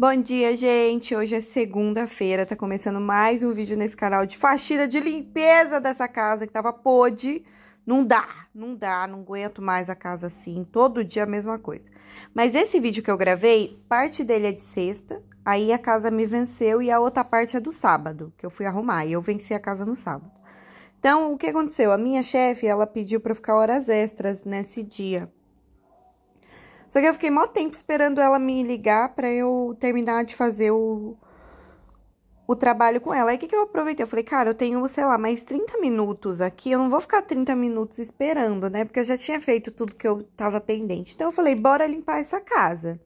Bom dia, gente! Hoje é segunda-feira, tá começando mais um vídeo nesse canal de faxina de limpeza dessa casa que tava podre. Não dá, não dá, não aguento mais a casa assim, todo dia a mesma coisa. Mas esse vídeo que eu gravei, parte dele é de sexta, aí a casa me venceu e a outra parte é do sábado, que eu fui arrumar e eu venci a casa no sábado. Então, o que aconteceu? A minha chefe, ela pediu para ficar horas extras nesse dia. Só que eu fiquei mó tempo esperando ela me ligar para eu terminar de fazer o, o trabalho com ela. Aí o que, que eu aproveitei? Eu falei, cara, eu tenho, sei lá, mais 30 minutos aqui. Eu não vou ficar 30 minutos esperando, né? Porque eu já tinha feito tudo que eu tava pendente. Então eu falei, bora limpar essa casa.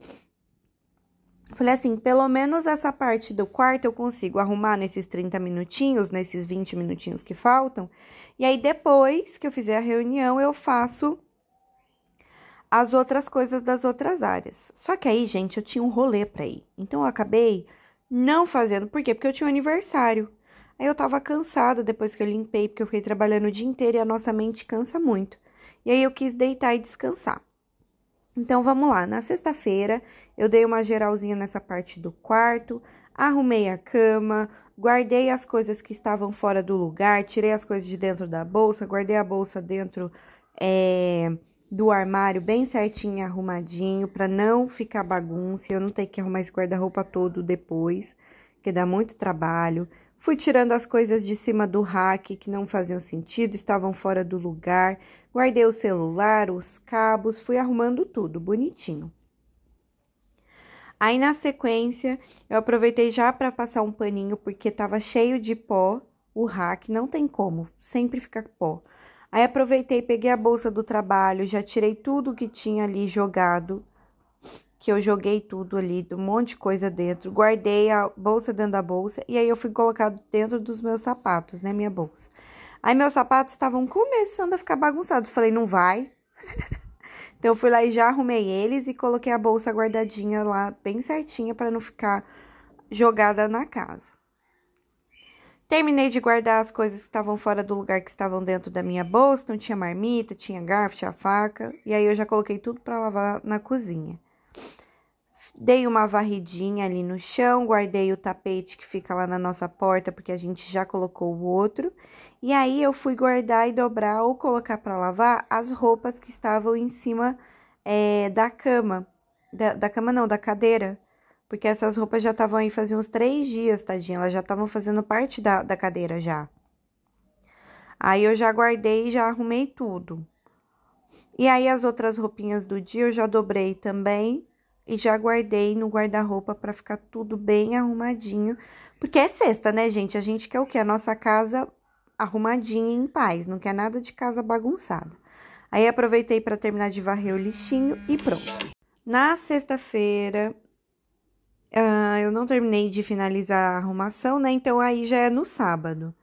Falei assim, pelo menos essa parte do quarto eu consigo arrumar nesses 30 minutinhos, nesses 20 minutinhos que faltam. E aí, depois que eu fizer a reunião, eu faço as outras coisas das outras áreas. Só que aí, gente, eu tinha um rolê para ir. Então eu acabei não fazendo. Por quê? Porque eu tinha um aniversário. Aí eu tava cansada depois que eu limpei, porque eu fiquei trabalhando o dia inteiro e a nossa mente cansa muito. E aí eu quis deitar e descansar. Então vamos lá, na sexta-feira eu dei uma geralzinha nessa parte do quarto, arrumei a cama, guardei as coisas que estavam fora do lugar, tirei as coisas de dentro da bolsa, guardei a bolsa dentro é, do armário bem certinho, arrumadinho, para não ficar bagunça, eu não ter que arrumar esse guarda-roupa todo depois, que dá muito trabalho. Fui tirando as coisas de cima do rack que não faziam sentido, estavam fora do lugar. Guardei o celular, os cabos, fui arrumando tudo bonitinho. Aí na sequência, eu aproveitei já para passar um paninho porque estava cheio de pó. O rack não tem como, sempre fica pó. Aí aproveitei, peguei a bolsa do trabalho, já tirei tudo que tinha ali jogado, que eu joguei tudo ali, um monte de coisa dentro, guardei a bolsa dentro da bolsa e aí eu fui colocar dentro dos meus sapatos, né, minha bolsa. Aí meus sapatos estavam começando a ficar bagunçados, falei, não vai. então eu fui lá e já arrumei eles e coloquei a bolsa guardadinha lá bem certinha para não ficar jogada na casa. Terminei de guardar as coisas que estavam fora do lugar que estavam dentro da minha bolsa, Não tinha marmita, tinha garfo, tinha faca, e aí eu já coloquei tudo para lavar na cozinha. Dei uma varridinha ali no chão, guardei o tapete que fica lá na nossa porta, porque a gente já colocou o outro. E aí eu fui guardar e dobrar ou colocar para lavar as roupas que estavam em cima é, da cama. Da, da cama não, da cadeira porque essas roupas já estavam aí fazia uns três dias, tadinha. Elas já estavam fazendo parte da, da cadeira já. Aí eu já guardei e já arrumei tudo. E aí as outras roupinhas do dia eu já dobrei também e já guardei no guarda-roupa para ficar tudo bem arrumadinho, porque é sexta, né, gente? A gente quer o quê? A nossa casa arrumadinha em paz, não quer nada de casa bagunçada. Aí aproveitei para terminar de varrer o lixinho e pronto. Na sexta-feira, Uh, eu não terminei de finalizar a arrumação, né? Então, aí já é no sábado.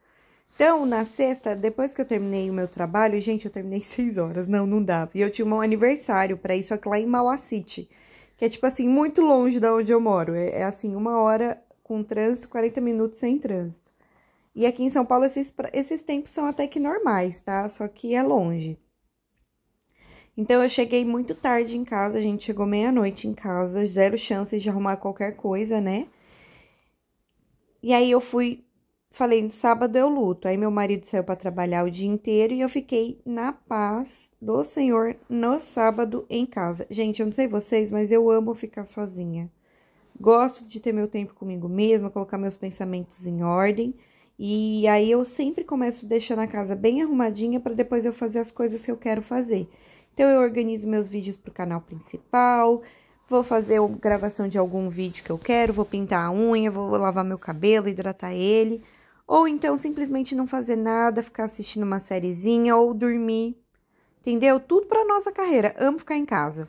Então, na sexta, depois que eu terminei o meu trabalho, gente, eu terminei seis horas, não, não dava. E eu tinha um aniversário para isso aqui lá em Mauá City, que é tipo assim, muito longe da onde eu moro. É, é, assim, uma hora com trânsito, 40 minutos sem trânsito. E aqui em São Paulo, esses, esses tempos são até que normais, tá? Só que é longe. Então eu cheguei muito tarde em casa, a gente chegou meia-noite em casa, zero chances de arrumar qualquer coisa, né? E aí eu fui, falei, no sábado eu luto. Aí meu marido saiu para trabalhar o dia inteiro e eu fiquei na paz do Senhor no sábado em casa. Gente, eu não sei vocês, mas eu amo ficar sozinha. Gosto de ter meu tempo comigo mesma, colocar meus pensamentos em ordem. E aí eu sempre começo deixando a casa bem arrumadinha para depois eu fazer as coisas que eu quero fazer. Então eu organizo meus vídeos para o canal principal, vou fazer a gravação de algum vídeo que eu quero, vou pintar a unha, vou lavar meu cabelo, hidratar ele, ou então simplesmente não fazer nada, ficar assistindo uma sériezinha ou dormir. Entendeu? Tudo para nossa carreira. Amo ficar em casa.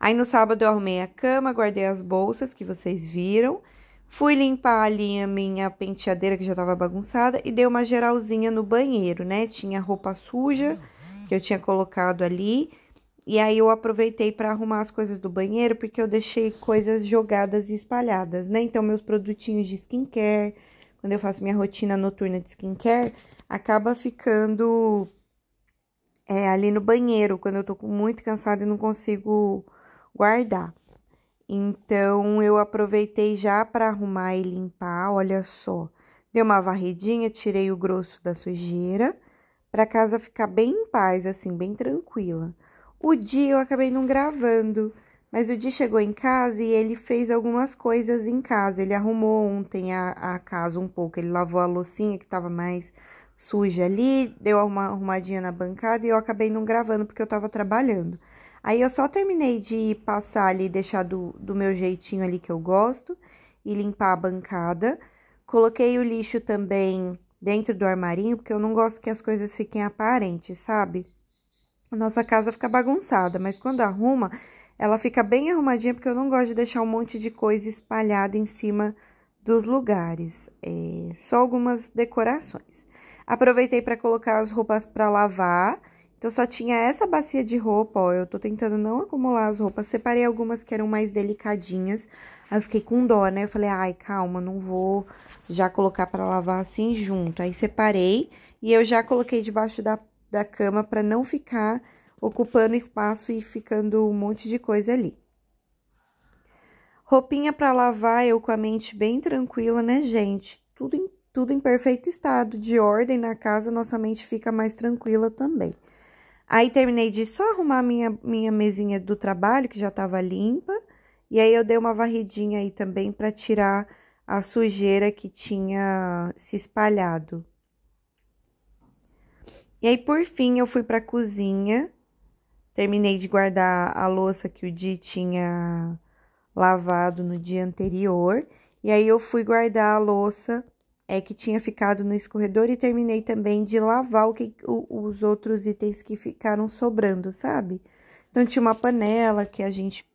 Aí no sábado eu arrumei a cama, guardei as bolsas que vocês viram. Fui limpar ali a minha penteadeira que já estava bagunçada e dei uma geralzinha no banheiro, né? Tinha roupa suja que eu tinha colocado ali. E aí eu aproveitei para arrumar as coisas do banheiro, porque eu deixei coisas jogadas e espalhadas, né? Então, meus produtinhos de skincare, quando eu faço minha rotina noturna de skincare, acaba ficando é, ali no banheiro, quando eu tô muito cansada e não consigo guardar. Então, eu aproveitei já para arrumar e limpar, olha só. Dei uma varredinha, tirei o grosso da sujeira para casa ficar bem em paz, assim, bem tranquila. O dia eu acabei não gravando, mas o dia chegou em casa e ele fez algumas coisas em casa. Ele arrumou ontem a, a casa um pouco, ele lavou a loucinha que estava mais suja ali, deu uma arrumadinha na bancada e eu acabei não gravando porque eu estava trabalhando. Aí eu só terminei de passar ali, deixar do, do meu jeitinho ali que eu gosto e limpar a bancada. Coloquei o lixo também dentro do armarinho, porque eu não gosto que as coisas fiquem aparentes, sabe? A nossa casa fica bagunçada, mas quando arruma, ela fica bem arrumadinha, porque eu não gosto de deixar um monte de coisa espalhada em cima dos lugares, é, só algumas decorações. Aproveitei para colocar as roupas para lavar. Então só tinha essa bacia de roupa, ó. Eu tô tentando não acumular as roupas. Separei algumas que eram mais delicadinhas. Aí eu fiquei com dó, né? Eu falei, ai, calma, não vou já colocar para lavar assim junto. Aí separei e eu já coloquei debaixo da, da cama para não ficar ocupando espaço e ficando um monte de coisa ali. Roupinha para lavar, eu com a mente bem tranquila, né, gente? Tudo em, tudo em perfeito estado de ordem na casa, nossa mente fica mais tranquila também. Aí terminei de só arrumar minha, minha mesinha do trabalho, que já estava limpa. E aí eu dei uma varridinha aí também para tirar a sujeira que tinha se espalhado. E aí, por fim, eu fui para a cozinha, terminei de guardar a louça que o Di tinha lavado no dia anterior, e aí eu fui guardar a louça é que tinha ficado no escorredor e terminei também de lavar o que, o, os outros itens que ficaram sobrando, sabe? Então tinha uma panela que a gente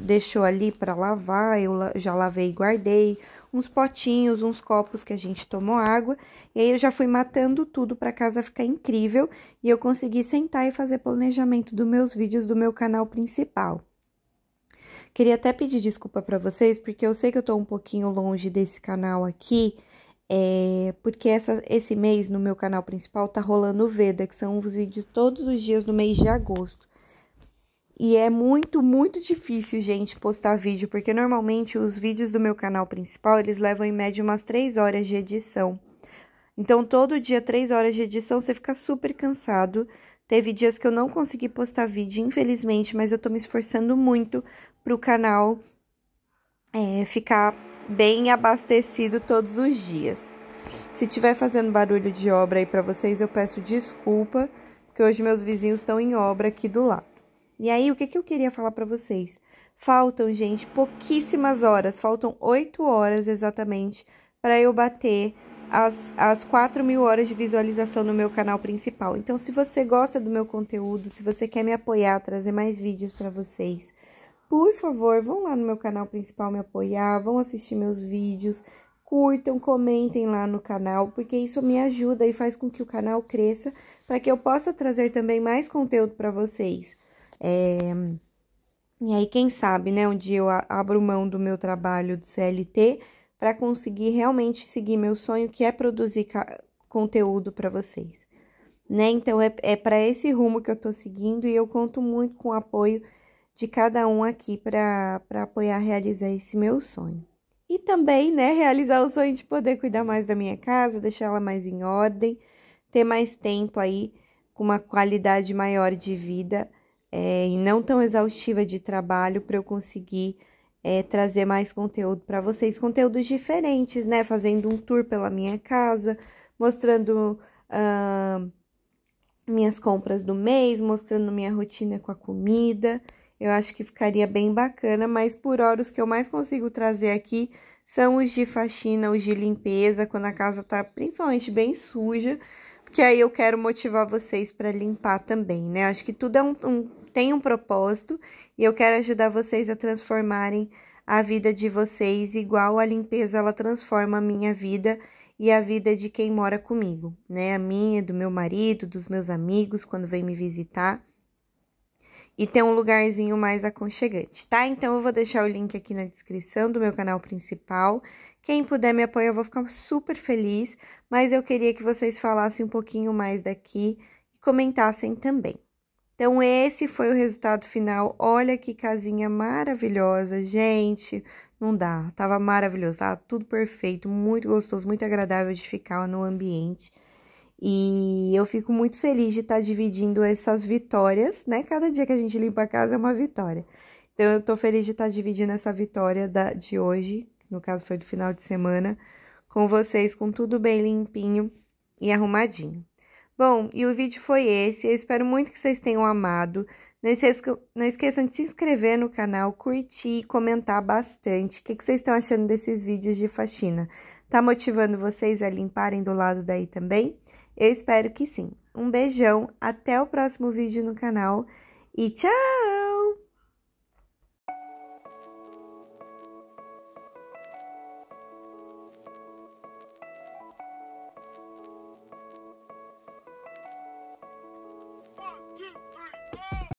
deixou ali para lavar, eu já lavei e guardei uns potinhos, uns copos que a gente tomou água. E aí eu já fui matando tudo para casa ficar incrível e eu consegui sentar e fazer planejamento dos meus vídeos do meu canal principal. Queria até pedir desculpa para vocês, porque eu sei que eu tô um pouquinho longe desse canal aqui, é, porque essa, esse mês no meu canal principal tá rolando o Veda, que são os vídeos todos os dias do mês de agosto. E é muito, muito difícil, gente, postar vídeo, porque normalmente os vídeos do meu canal principal, eles levam em média umas três horas de edição. Então, todo dia, três horas de edição, você fica super cansado. Teve dias que eu não consegui postar vídeo, infelizmente, mas eu tô me esforçando muito pro canal é, ficar bem abastecido todos os dias. Se tiver fazendo barulho de obra aí para vocês, eu peço desculpa, porque hoje meus vizinhos estão em obra aqui do lado. E aí, o que, que eu queria falar para vocês? Faltam, gente, pouquíssimas horas, faltam oito horas exatamente para eu bater as, quatro mil horas de visualização no meu canal principal. Então, se você gosta do meu conteúdo, se você quer me apoiar, trazer mais vídeos para vocês, por favor, vão lá no meu canal principal me apoiar, vão assistir meus vídeos, curtam, comentem lá no canal, porque isso me ajuda e faz com que o canal cresça para que eu possa trazer também mais conteúdo para vocês. É... E aí, quem sabe, né, um dia eu abro mão do meu trabalho do CLT para conseguir realmente seguir meu sonho, que é produzir conteúdo para vocês. Né? Então, é, é para esse rumo que eu estou seguindo e eu conto muito com o apoio de cada um aqui para apoiar realizar esse meu sonho. E também, né, realizar o sonho de poder cuidar mais da minha casa, deixar ela mais em ordem, ter mais tempo aí com uma qualidade maior de vida é, e não tão exaustiva de trabalho para eu conseguir é, trazer mais conteúdo para vocês, conteúdos diferentes, né? Fazendo um tour pela minha casa, mostrando uh, minhas compras do mês, mostrando minha rotina com a comida. Eu acho que ficaria bem bacana, mas por hora os que eu mais consigo trazer aqui são os de faxina, os de limpeza, quando a casa tá principalmente bem suja, porque aí eu quero motivar vocês para limpar também, né? Acho que tudo é um, um, tem um propósito e eu quero ajudar vocês a transformarem a vida de vocês igual a limpeza ela transforma a minha vida e a vida de quem mora comigo, né? A minha, do meu marido, dos meus amigos quando vem me visitar e ter um lugarzinho mais aconchegante, tá? Então eu vou deixar o link aqui na descrição do meu canal principal. Quem puder me apoiar, eu vou ficar super feliz, mas eu queria que vocês falassem um pouquinho mais daqui e comentassem também. Então esse foi o resultado final. Olha que casinha maravilhosa, gente. Não dá, tava maravilhoso, tava tudo perfeito, muito gostoso, muito agradável de ficar no ambiente. E eu fico muito feliz de estar dividindo essas vitórias, né? Cada dia que a gente limpa a casa é uma vitória. Então eu tô feliz de estar dividindo essa vitória da, de hoje, no caso foi do final de semana, com vocês, com tudo bem limpinho e arrumadinho. Bom, e o vídeo foi esse. Eu espero muito que vocês tenham amado. Não esqueçam, não esqueçam de se inscrever no canal, curtir e comentar bastante. O que, que vocês estão achando desses vídeos de faxina? Tá motivando vocês a limparem do lado daí também? Eu espero que sim. Um beijão, até o próximo vídeo no canal e tchau!